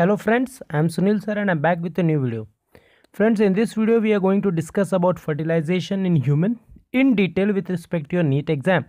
Hello friends, I am Sunil sir and I am back with a new video. Friends, in this video we are going to discuss about fertilization in human in detail with respect to your NEET exam.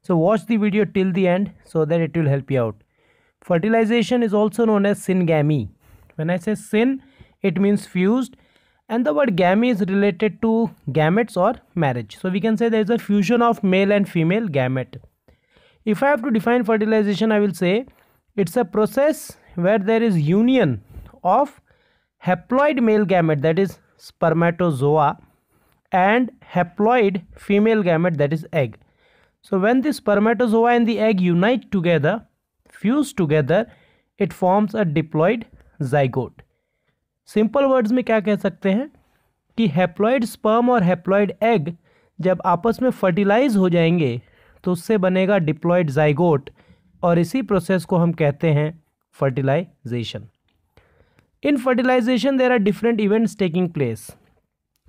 So watch the video till the end so that it will help you out. Fertilization is also known as syngamy. When I say syn, it means fused and the word gamy is related to gametes or marriage. So we can say there is a fusion of male and female gamete. If I have to define fertilization, I will say it's a process where there is union of haploid male gamete that is spermatozoa and haploid female gamete that is egg so when the spermatozoa and the egg unite together fuse together it forms a diploid zygote simple words में क्या कह सकते हैं कि haploid sperm और haploid egg जब आपस में फर्टिलाइज हो जाएंगे तो उससे बनेगा डिप्लॉयड जाइगोट और इसी प्रोसेस को हम कहते हैं fertilization. In fertilization there are different events taking place.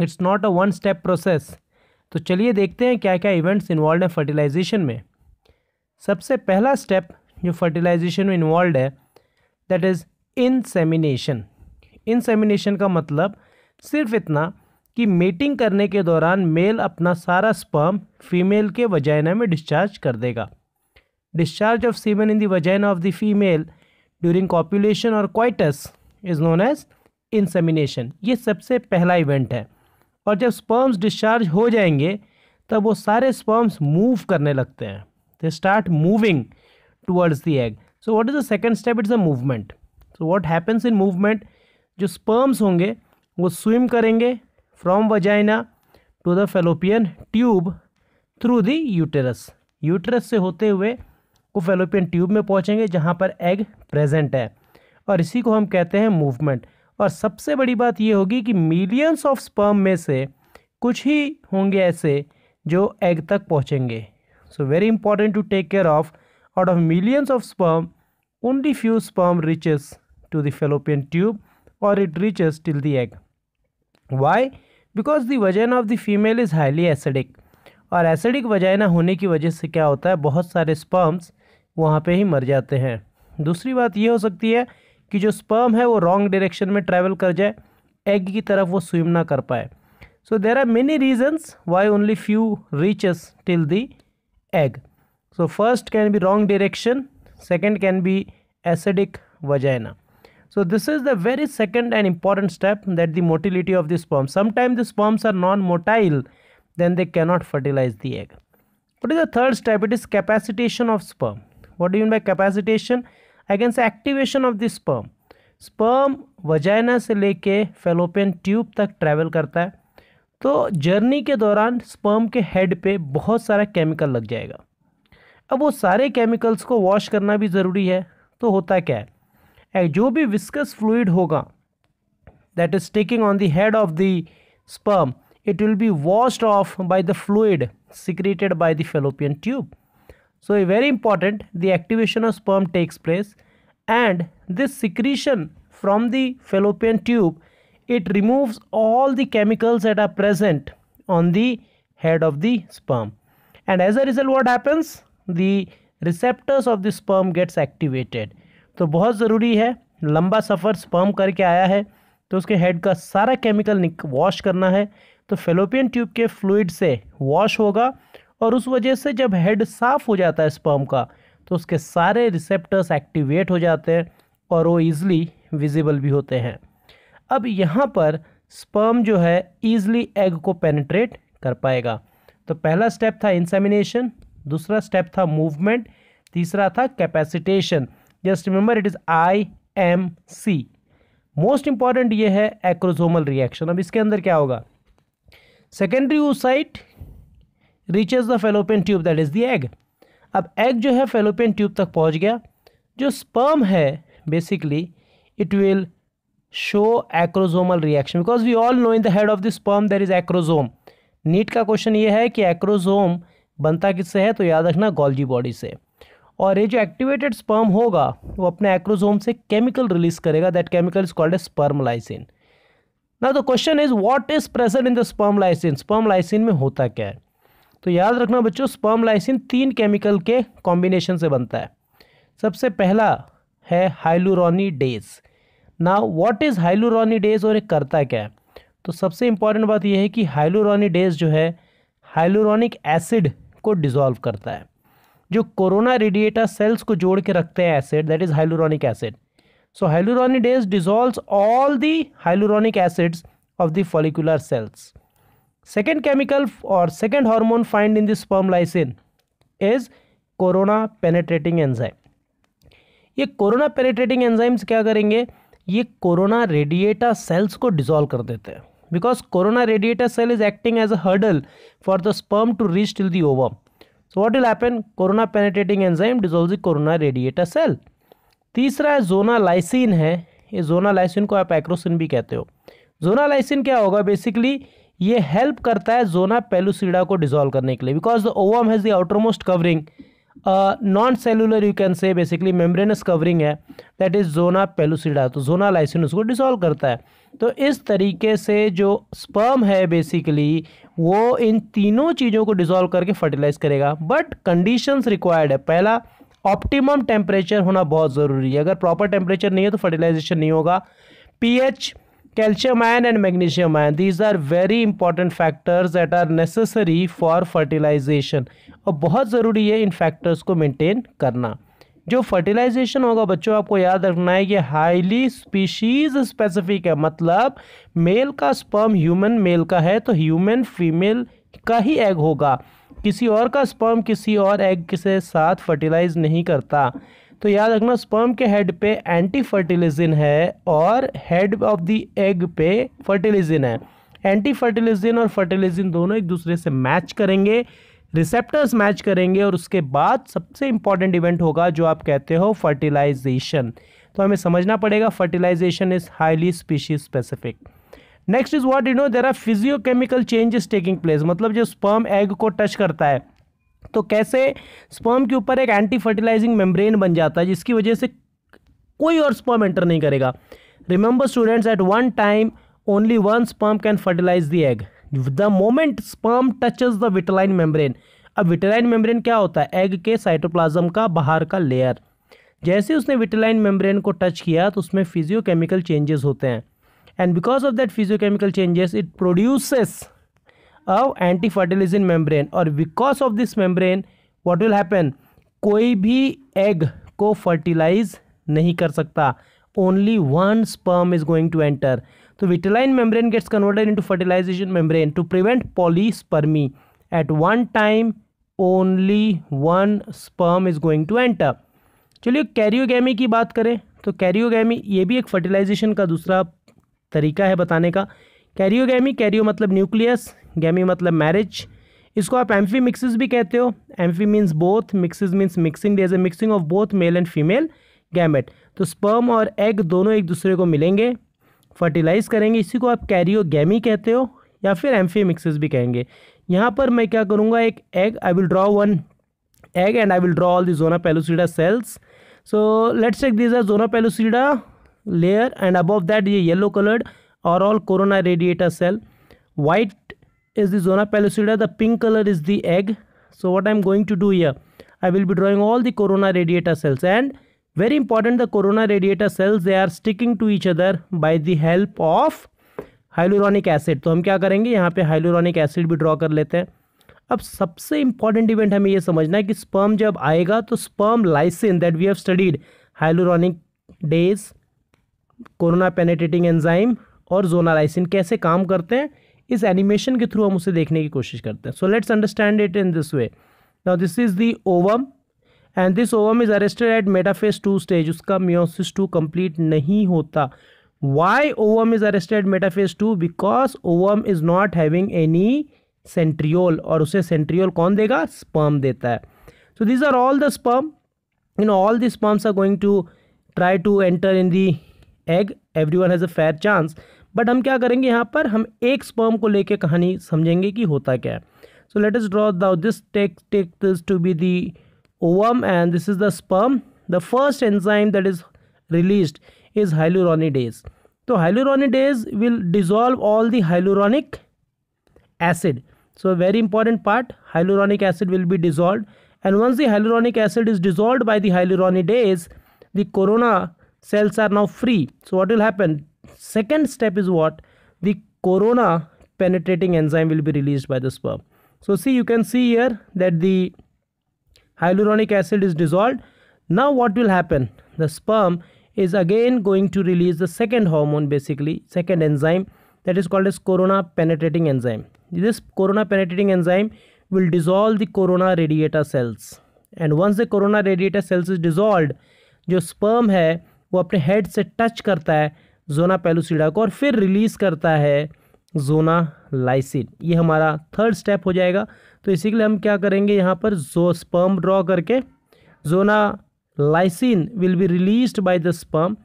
It's not a one step process. तो चलिए देखते हैं क्या क्या इवेंट्स इन्वॉल्व हैं फर्टिलाइजेशन में सबसे पहला स्टेप जो फर्टिलाइजेशन में इन्वॉल्व है दैट इज़ इनसेमिनेशन इनसेमिनेशन का मतलब सिर्फ इतना कि मेटिंग करने के दौरान मेल अपना सारा स्पर्म फीमेल के वजाइना में डिस्चार्ज कर देगा discharge of semen in the vagina of the female during copulation और coitus is known as insemination ये सबसे पहला इवेंट है और जब स्पर्म्स डिस्चार्ज हो जाएंगे तब वो सारे स्पर्म्स मूव करने लगते हैं they start moving towards the egg so what is the second step it's a movement so what happens in movement जो स्पर्म्स होंगे वो स्विम करेंगे from vagina to the fallopian tube through the uterus uterus से होते हुए को fallopian tube में पहुँचेंगे जहाँ पर एग प्रेजेंट है और इसी को हम कहते हैं मूवमेंट और सबसे बड़ी बात ये होगी कि मिलियंस ऑफ स्पर्म में से कुछ ही होंगे ऐसे जो एग तक पहुँचेंगे so very important to take care of out of millions of sperm only few sperm reaches to the fallopian tube और it reaches till the egg why because the vagina of the female is highly acidic और acidic vagina होने की वजह से क्या होता है बहुत सारे स्पर्म्स वहाँ पे ही मर जाते हैं दूसरी बात ये हो सकती है कि जो स्पर्म है वो रॉन्ग डायरेक्शन में ट्रैवल कर जाए एग की तरफ वो स्विम ना कर पाए so there are many reasons why only few reaches till the egg so first can be wrong direction second can be acidic vagina so this is the very second and important step that the motility of the sperm sometime the sperms are non motile then they cannot fertilize the egg what is the third step it is capacitation of sperm what do you mean by capacitation i can say activation of the sperm sperm vagina से लेके fallopian tube तक travel करता है तो journey के दौरान sperm के head पे बहुत सारा केमिकल लग जाएगा अब वो सारे केमिकल्स को वॉश करना भी ज़रूरी है तो होता क्या है जो भी विस्कस फ्लूड होगा that is taking on the head of the sperm it will be washed off by the fluid secreted by the fallopian tube So very important the activation of sperm takes place and this secretion from the fallopian tube it removes all the chemicals that are present on the head of the sperm and as a result what happens the receptors of the sperm gets activated तो बहुत ज़रूरी है लंबा सफ़र sperm करके आया है तो उसके हेड का सारा केमिकल वॉश करना है तो फेलोपियन ट्यूब के फ्लूड से वॉश होगा और उस वजह से जब हेड साफ हो जाता है स्पर्म का तो उसके सारे रिसेप्टर्स एक्टिवेट हो जाते हैं और वो ईज़िली विजिबल भी होते हैं अब यहाँ पर स्पर्म जो है ईज़िली एग को पेनिट्रेट कर पाएगा तो पहला स्टेप था इंसेमिनेशन दूसरा स्टेप था मूवमेंट तीसरा था capacitation just remember it is I M C most important ये है एक्रोजोमल रिएक्शन अब इसके अंदर क्या होगा secondary oocyte reaches the fallopian tube that is the egg अब एग जो है फेलोपियन ट्यूब तक पहुंच गया जो स्पर्म है basically it will show acrosomal reaction because we all know in the head of the sperm that is acrosome NEET का question ये है कि एक्रोजोम बनता किससे है तो याद रखना गोल्जी बॉडी से और ये जो एक्टिवेटेड स्पर्म होगा वो अपने एक्रोजोम से केमिकल रिलीज करेगा that chemical is called a sperm lysin ना तो question is what is present in the sperm lysin sperm lysin में होता क्या है तो याद रखना बच्चों स्पर्म लाइसिन तीन केमिकल के कॉम्बिनेशन से बनता है सबसे पहला है डेज नाउ व्हाट इज़ डेज और एक करता क्या है तो सबसे इम्पॉर्टेंट बात यह है कि डेज जो है हाइलुरोनिक एसिड को डिज़ोल्व करता है जो कोरोना रेडिएटा सेल्स को जोड़ के रखते हैं acid that is hyaluronic acid so डेज dissolve all the hyaluronic acids of the follicular cells second chemical और second hormone find in the sperm lysin is corona penetrating enzyme ये corona penetrating enzymes क्या करेंगे ये corona radiata cells को dissolve कर देते हैं because corona radiata cell is acting as a hurdle for the sperm to reach till the ovum so what will happen corona penetrating enzyme dissolve the corona radiata cell तीसरा zona lysine है ये जोना lysine को आप acrosin भी कहते हो जोना lysine क्या होगा बेसिकली ये हेल्प करता है जोना पेलुसिडा को डिजोल्व करने के लिए because the ovum has the outermost covering non cellular you can say basically membranous covering है दैट इज़ जोना पेलुसिडा तो जोना लाइसिन उसको डिजोल्व करता है तो इस तरीके से जो स्पर्म है बेसिकली वो इन तीनों चीज़ों को डिजोल्व करके फर्टिलाइज करेगा बट कंडीशंस रिक्वायर्ड है पहला ऑप्टिमम टेम्परेचर होना बहुत ज़रूरी है अगर प्रॉपर टेम्परेचर नहीं है तो फर्टिलाइजेशन नहीं होगा pH calcium ion and magnesium ion these are very important factors that are necessary for fertilization और बहुत ज़रूरी है इन फैक्टर्स को मेंटेन करना जो फर्टिलाइजेशन होगा बच्चों आपको याद रखना है ये हाईली स्पीशीज स्पेसिफिक है मतलब मेल का स्पर्म ह्यूमन मेल का है तो ह्यूमन फीमेल का ही एग होगा किसी और का स्पर्म किसी और एग के साथ फर्टिलाइज नहीं करता तो याद रखना स्पर्म के हेड पे एंटी फर्टिलिजिन है और हेड ऑफ द एग पे फर्टिलिजिन है एंटी फर्टिलिजिन और फर्टिलिजिन दोनों एक दूसरे से मैच करेंगे रिसेप्टर्स मैच करेंगे और उसके बाद सबसे इंपॉर्टेंट इवेंट होगा जो आप कहते हो फर्टिलाइजेशन तो हमें समझना पड़ेगा fertilization is highly species specific next is what you know there are physiochemical changes taking place मतलब जो स्पर्म एग को टच करता है तो कैसे स्पर्म के ऊपर एक एंटी फर्टिलाइजिंग मेम्ब्रेन बन जाता है जिसकी वजह से कोई और स्पर्म एंटर नहीं करेगा remember students at one time only one sperm can fertilize the egg the moment sperm touches the vitelline membrane अब विटलाइन मेम्ब्रेन क्या होता है एग के साइटोप्लाज्म का बाहर का लेयर जैसे उसने विटलाइन मेम्ब्रेन को टच किया तो उसमें फिजियोकेमिकल चेंजेस होते हैं and because of that physiochemical changes it produces of anti-fertilization membrane और because of this membrane what will happen कोई भी egg को fertilize नहीं कर सकता only one sperm is going to enter तो vitelline membrane gets converted into fertilization membrane to prevent polyspermy at one time only one sperm is going to enter चलिए karyogamy की बात करें तो कैरियोगेमी ये भी एक फर्टिलाइजेशन का दूसरा तरीका है बताने का कैरियोगैमी कैरियो मतलब न्यूक्लियस गैमी मतलब मैरिज इसको आप एम्फी मिक्सिस भी कहते हो amphi means both mixis means mixing डेज a mixing of both male and female gamete तो स्पर्म और एग दोनों एक दूसरे को मिलेंगे फर्टिलाइज करेंगे इसी को आप कैरियोगैमी कहते हो या फिर एम्फी मिक्सिस भी कहेंगे यहाँ पर मैं क्या करूँगा एक egg I will draw one egg and I will draw all the zona pellucida cells so let's check this are zona pellucida layer and above that ये yellow coloured are all corona radiata cell white is the zona pellucida the pink color is the egg so what i'm going to do here i will be drawing all the corona radiata cells and very important the corona radiata cells they are sticking to each other by the help of hyaluronic acid तो हम क्या करेंगे यहाँ पे hyaluronic acid भी draw कर लेते हैं अब सबसे इंपॉर्टेंट इवेंट हमें ये समझना है कि स्पर्म जब आएगा तो sperm lysin that we have studied hyaluronidase corona penetrating enzyme और जोनालाइसिन कैसे काम करते हैं इस एनिमेशन के थ्रू हम उसे देखने की कोशिश करते हैं so let's understand it in this way now this is the ovum and this ovum is arrested at metaphase two stage उसका म्योसिस टू कंप्लीट नहीं होता why ovum is arrested metaphase two because ovum is not having any centriole और उसे centriole कौन देगा sperm देता है so these are all the sperm in all the sperms are going to try to enter in the egg every one has a fair chance but हम क्या करेंगे यहाँ पर हम एक स्पर्म को लेके कहानी समझेंगे कि होता क्या है so let is draw the this take take this to be the ovum and this is the sperm the first enzyme that is release is hyaluronidase तो hyaluronidase will dissolve all the hyaluronic acid so very important part hyaluronic acid will be dissolve and once the hyaluronic acid is dissolve by the hyaluronidase the corona cells are now free so what will happen Second step is what? The corona penetrating enzyme will be released by the sperm. So see you can see here that the hyaluronic acid is dissolved. Now what will happen? The sperm is again going to release the second hormone basically, second enzyme that is called as corona penetrating enzyme. This corona penetrating enzyme will dissolve the corona radiata cells. And once the corona radiator cells is dissolved, the sperm है वो अपने head से touch zona pellucida को और फिर release करता है जोना lysine ये हमारा थर्ड स्टेप हो जाएगा तो इसी के लिए हम क्या करेंगे यहाँ पर जो स्पर्म ड्रॉ करके zona lysin will be released by the sperm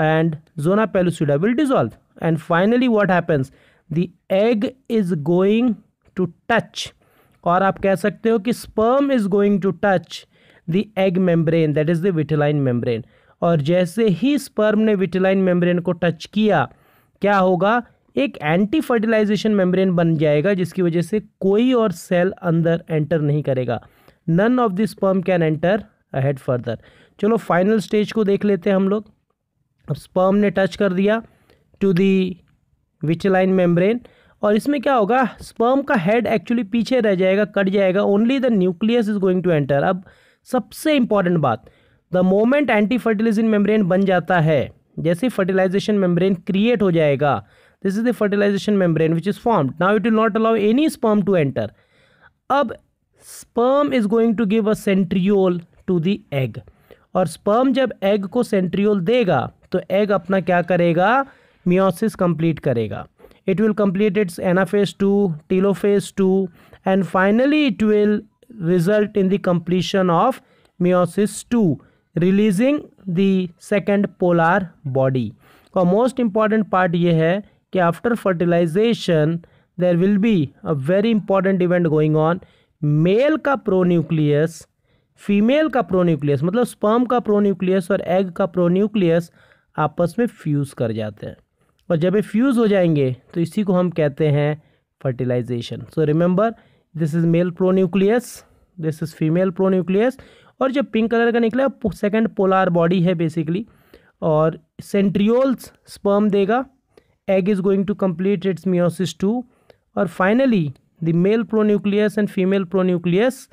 and zona pellucida will dissolve and finally what happens the egg is going to touch और आप कह सकते हो कि sperm is going to touch the egg membrane that is the vitelline membrane और जैसे ही sperm ने विटिलाइन मेम्ब्रेन को टच किया क्या होगा एक एंटी फर्टिलाइजेशन मेम्ब्रेन बन जाएगा जिसकी वजह से कोई और सेल अंदर एंटर नहीं करेगा none of the sperm can enter ahead further चलो फाइनल स्टेज को देख लेते हैं हम लोग अब स्पर्म ने टच कर दिया टू दी विटिलाइन मेम्ब्रेन और इसमें क्या होगा स्पर्म का हेड एक्चुअली पीछे रह जाएगा कट जाएगा only the nucleus is going to enter अब सबसे इंपॉर्टेंट बात the moment anti fertilization membrane बन जाता है जैसे फर्टिलाइजेशन मेम्ब्रेन क्रिएट हो जाएगा this is the fertilization membrane which is form now it will not allow any sperm to enter अब sperm is going to give a centriole to the egg और sperm जब egg को centriole देगा तो egg अपना क्या करेगा meiosis complete करेगा it will complete its anaphase two telophase two and finally it will result in the completion of meiosis two releasing the second polar body और मोस्ट इम्पॉर्टेंट पार्ट ये है कि after fertilization there will be a very important event going on male का pronucleus female का pronucleus मतलब sperm का pronucleus और egg का प्रोन्यूक्लियस आपस में फ्यूज़ कर जाते हैं और जब ये फ्यूज़ हो जाएंगे तो इसी को हम कहते हैं fertilization so remember this is male pronucleus this is female pronucleus और जो पिंक कलर का निकला है सेकेंड पोलार बॉडी है बेसिकली और सेंट्रियोल्स स्पर्म देगा egg is going to complete its meiosis two और finally the male pronucleus and female pronucleus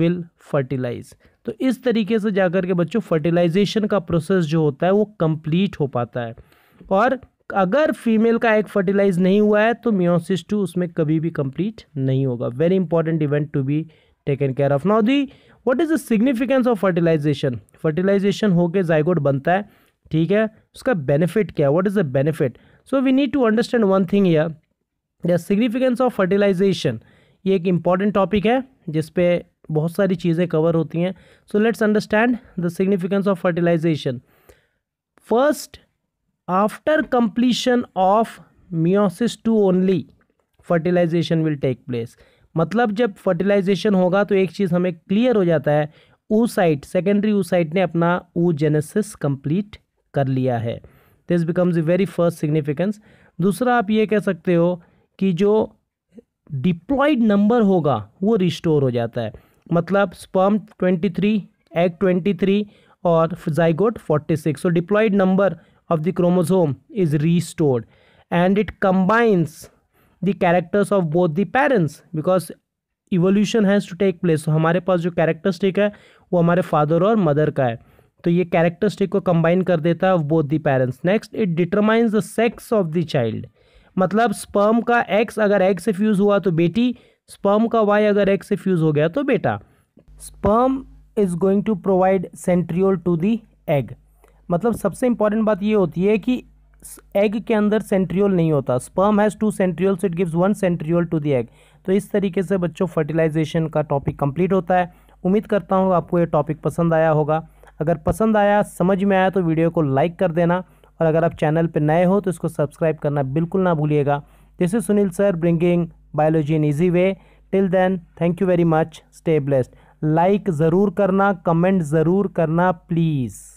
will fertilize तो इस तरीके से जाकर के बच्चों फर्टिलाइजेशन का प्रोसेस जो होता है वो कंप्लीट हो पाता है और अगर फीमेल का एग फर्टिलाइज नहीं हुआ है तो मियोसिस टू उसमें कभी भी कंप्लीट नहीं होगा very important event to be taken care of now the what is the significance of fertilisation fertilisation होकर जायगोड बनता है ठीक है उसका बेनिफिट क्या है what is the benefit so we need to understand one thing या द सिग्निफिकेंस ऑफ फर्टिलाइजेशन ये एक इंपॉर्टेंट टॉपिक है जिसपे बहुत सारी चीज़ें कवर होती हैं so let's understand the significance of fertilisation first after completion of meiosis two only fertilisation will take place मतलब जब फर्टिलाइजेशन होगा तो एक चीज़ हमें क्लियर हो जाता है ऊ साइट सेकेंडरी साइट ने अपना जेनेसिस कंप्लीट कर लिया है this becomes a very first significance दूसरा आप ये कह सकते हो कि जो डिप्लॉयड नंबर होगा वो रिस्टोर हो जाता है मतलब स्पर्म 23 एग थ्री और zygote 46 so diploid number of the chromosome is restored and it combines the characters of both the parents because evolution has to take place हमारे पास जो कैरेक्टरिस्टिक है वो हमारे फादर और मदर का है तो ये कैरेक्टरिस्टिक को कंबाइन कर देता है both the parents next it determines the sex of the child मतलब स्पर्म का एक्स अगर एग से फ्यूज़ हुआ तो बेटी स्पर्म का वाई अगर एग से फ्यूज़ हो गया तो बेटा sperm is going to provide centriole to the egg मतलब सबसे इंपॉर्टेंट बात ये होती है कि एग के अंदर सेंट्रियोल नहीं होता sperm has two centrioles it gives one centriole to the egg तो इस तरीके से बच्चों फर्टिलाइजेशन का टॉपिक कंप्लीट होता है उम्मीद करता हूँ आपको ये टॉपिक पसंद आया होगा अगर पसंद आया समझ में आया तो वीडियो को लाइक कर देना और अगर आप चैनल पर नए हो तो इसको सब्सक्राइब करना बिल्कुल ना भूलिएगा this is Sunil sir bringing biology in easy way till then thank you very much stay blessed like ज़रूर करना कमेंट ज़रूर करना प्लीज़